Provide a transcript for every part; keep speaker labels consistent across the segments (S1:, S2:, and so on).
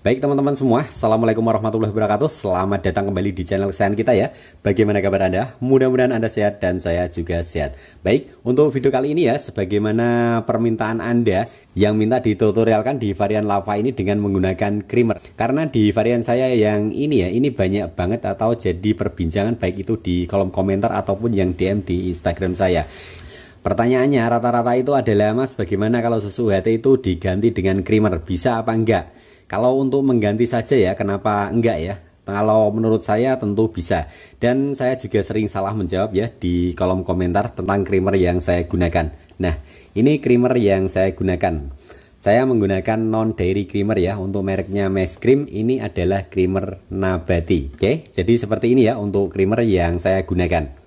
S1: Baik teman-teman semua, Assalamualaikum warahmatullahi wabarakatuh Selamat datang kembali di channel kesayangan kita ya Bagaimana kabar Anda? Mudah-mudahan Anda sehat dan saya juga sehat Baik, untuk video kali ini ya Sebagaimana permintaan Anda Yang minta ditutorialkan di varian lava ini dengan menggunakan creamer Karena di varian saya yang ini ya Ini banyak banget atau jadi perbincangan Baik itu di kolom komentar ataupun yang DM di Instagram saya Pertanyaannya rata-rata itu adalah mas bagaimana kalau susu UHT itu diganti dengan creamer bisa apa enggak? Kalau untuk mengganti saja ya kenapa enggak ya? Kalau menurut saya tentu bisa dan saya juga sering salah menjawab ya di kolom komentar tentang creamer yang saya gunakan. Nah ini creamer yang saya gunakan. Saya menggunakan non dairy creamer ya untuk mereknya Mesh Cream ini adalah creamer nabati. Oke, jadi seperti ini ya untuk creamer yang saya gunakan.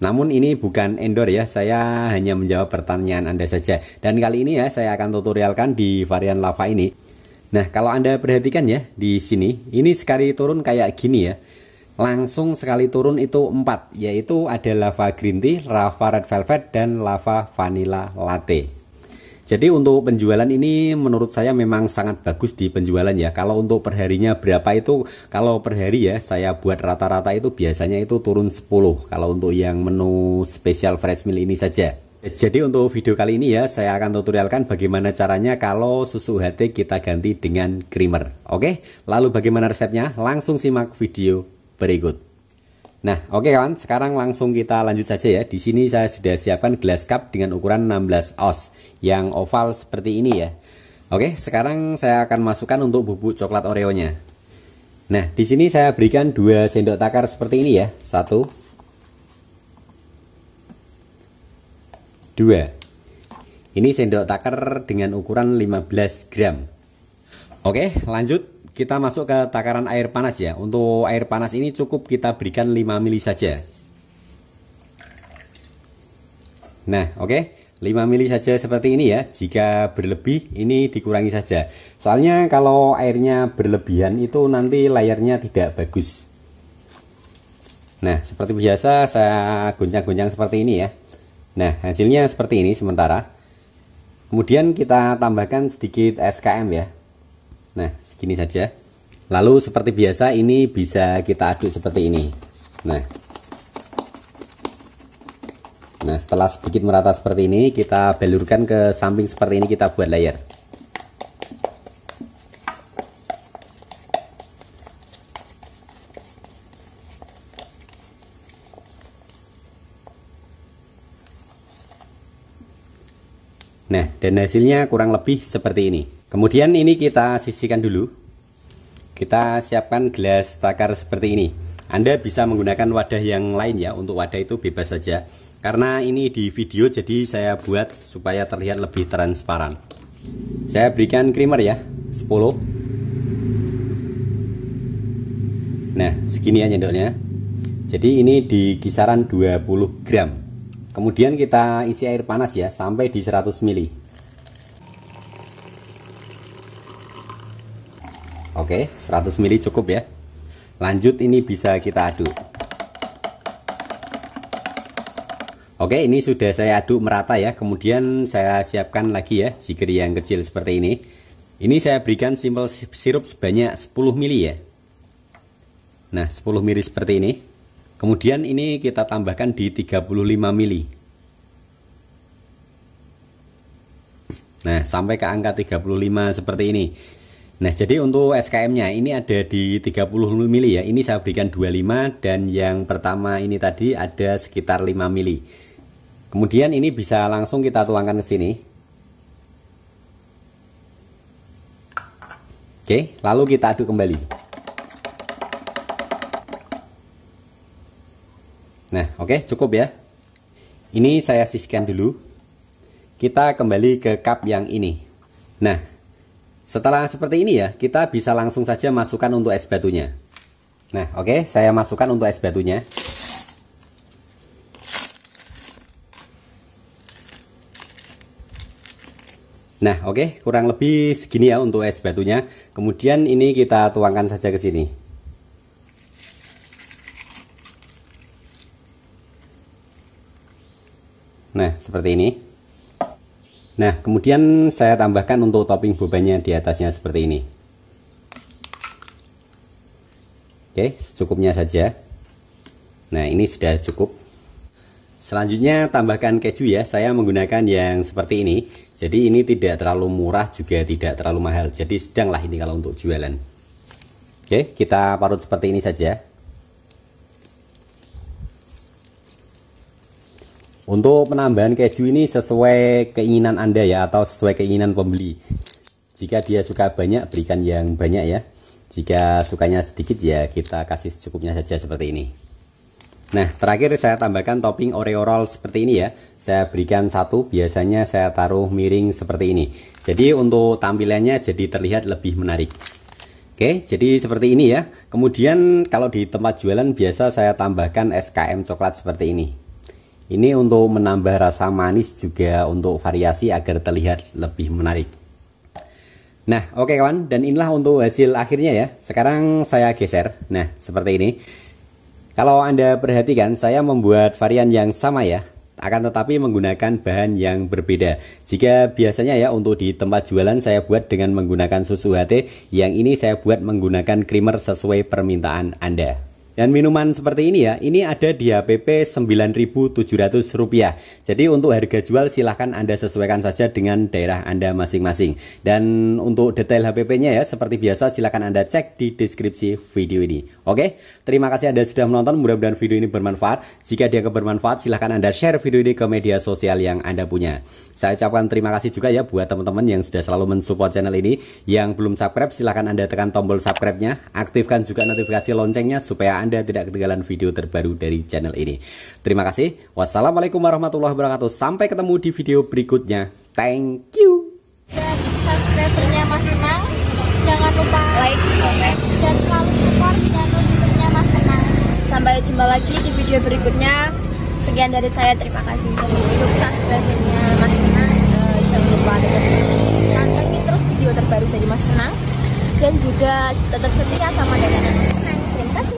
S1: Namun ini bukan endor ya, saya hanya menjawab pertanyaan Anda saja. Dan kali ini ya saya akan tutorialkan di varian lava ini. Nah, kalau Anda perhatikan ya di sini, ini sekali turun kayak gini ya. Langsung sekali turun itu 4, yaitu ada lava green tea, lava red velvet dan lava vanilla latte. Jadi untuk penjualan ini menurut saya memang sangat bagus di penjualan ya. Kalau untuk perharinya berapa itu kalau per hari ya saya buat rata-rata itu biasanya itu turun 10 kalau untuk yang menu spesial fresh meal ini saja. Jadi untuk video kali ini ya saya akan tutorialkan bagaimana caranya kalau susu UHT kita ganti dengan creamer. Oke, lalu bagaimana resepnya? Langsung simak video berikut. Nah, oke okay kawan, sekarang langsung kita lanjut saja ya. Di sini saya sudah siapkan gelas cup dengan ukuran 16 oz yang oval seperti ini ya. Oke, okay, sekarang saya akan masukkan untuk bubuk coklat Oreo-nya. Nah, di sini saya berikan 2 sendok takar seperti ini ya. 1 2. Ini sendok takar dengan ukuran 15 gram. Oke, okay, lanjut kita masuk ke takaran air panas ya untuk air panas ini cukup kita berikan 5 mili saja nah oke okay. 5 mili saja seperti ini ya jika berlebih ini dikurangi saja soalnya kalau airnya berlebihan itu nanti layarnya tidak bagus nah seperti biasa saya goncang-goncang seperti ini ya nah hasilnya seperti ini sementara kemudian kita tambahkan sedikit SKM ya Nah, segini saja. Lalu seperti biasa ini bisa kita aduk seperti ini. Nah. Nah, setelah sedikit merata seperti ini, kita balurkan ke samping seperti ini kita buat layer. Nah, dan hasilnya kurang lebih seperti ini kemudian ini kita sisihkan dulu kita siapkan gelas takar seperti ini anda bisa menggunakan wadah yang lain ya untuk wadah itu bebas saja karena ini di video jadi saya buat supaya terlihat lebih transparan saya berikan creamer ya 10 nah segini ya doknya. jadi ini di kisaran 20 gram kemudian kita isi air panas ya sampai di 100 ml Oke, 100 ml cukup ya. Lanjut ini bisa kita aduk. Oke, ini sudah saya aduk merata ya. Kemudian saya siapkan lagi ya jigger yang kecil seperti ini. Ini saya berikan simpel sirup sebanyak 10 ml ya. Nah, 10 ml seperti ini. Kemudian ini kita tambahkan di 35 ml. Nah, sampai ke angka 35 seperti ini. Nah, jadi untuk SKM-nya ini ada di 30 mili ya. Ini saya berikan 25 dan yang pertama ini tadi ada sekitar 5 mili. Kemudian ini bisa langsung kita tuangkan ke sini. Oke, lalu kita aduk kembali. Nah, oke, cukup ya. Ini saya sisihkan dulu. Kita kembali ke cup yang ini. Nah, setelah seperti ini ya, kita bisa langsung saja masukkan untuk es batunya. Nah, oke, okay, saya masukkan untuk es batunya. Nah, oke, okay, kurang lebih segini ya untuk es batunya. Kemudian ini kita tuangkan saja ke sini. Nah, seperti ini. Nah, kemudian saya tambahkan untuk topping bobanya di atasnya seperti ini. Oke, secukupnya saja. Nah, ini sudah cukup. Selanjutnya tambahkan keju ya. Saya menggunakan yang seperti ini. Jadi ini tidak terlalu murah juga tidak terlalu mahal. Jadi sedang lah ini kalau untuk jualan. Oke, kita parut seperti ini saja. Untuk penambahan keju ini sesuai keinginan Anda ya atau sesuai keinginan pembeli. Jika dia suka banyak berikan yang banyak ya. Jika sukanya sedikit ya kita kasih secukupnya saja seperti ini. Nah terakhir saya tambahkan topping Oreo roll seperti ini ya. Saya berikan satu biasanya saya taruh miring seperti ini. Jadi untuk tampilannya jadi terlihat lebih menarik. Oke, jadi seperti ini ya. Kemudian kalau di tempat jualan biasa saya tambahkan SKM coklat seperti ini. Ini untuk menambah rasa manis juga untuk variasi agar terlihat lebih menarik. Nah, oke okay, kawan, dan inilah untuk hasil akhirnya ya. Sekarang saya geser. Nah, seperti ini. Kalau Anda perhatikan, saya membuat varian yang sama ya, akan tetapi menggunakan bahan yang berbeda. Jika biasanya ya untuk di tempat jualan saya buat dengan menggunakan susu HT, yang ini saya buat menggunakan creamer sesuai permintaan Anda. Dan minuman seperti ini ya, ini ada di HPP Rp9.700. Jadi untuk harga jual silahkan Anda sesuaikan saja dengan daerah Anda masing-masing. Dan untuk detail HPP-nya ya, seperti biasa silahkan Anda cek di deskripsi video ini. Oke, terima kasih Anda sudah menonton. Mudah-mudahan video ini bermanfaat. Jika dia kebermanfaat, silahkan Anda share video ini ke media sosial yang Anda punya. Saya ucapkan terima kasih juga ya buat teman-teman yang sudah selalu mensupport channel ini. Yang belum subscribe, silahkan Anda tekan tombol subscribe-nya. Aktifkan juga notifikasi loncengnya supaya Anda anda tidak ketinggalan video terbaru dari channel ini. Terima kasih. Wassalamualaikum warahmatullahi wabarakatuh. Sampai ketemu di video berikutnya. Thank you. Subscribernya Mas Senang, jangan lupa like, comment, dan selalu support channel YouTube-nya Mas Senang. Sampai jumpa lagi di video berikutnya. Sekian dari saya, terima kasih untuk subscribernya Mas Senang. Eh, jangan lupa tetap pantengin terus video terbaru dari Mas Senang dan juga tetap setia sama dengan Mas Senang.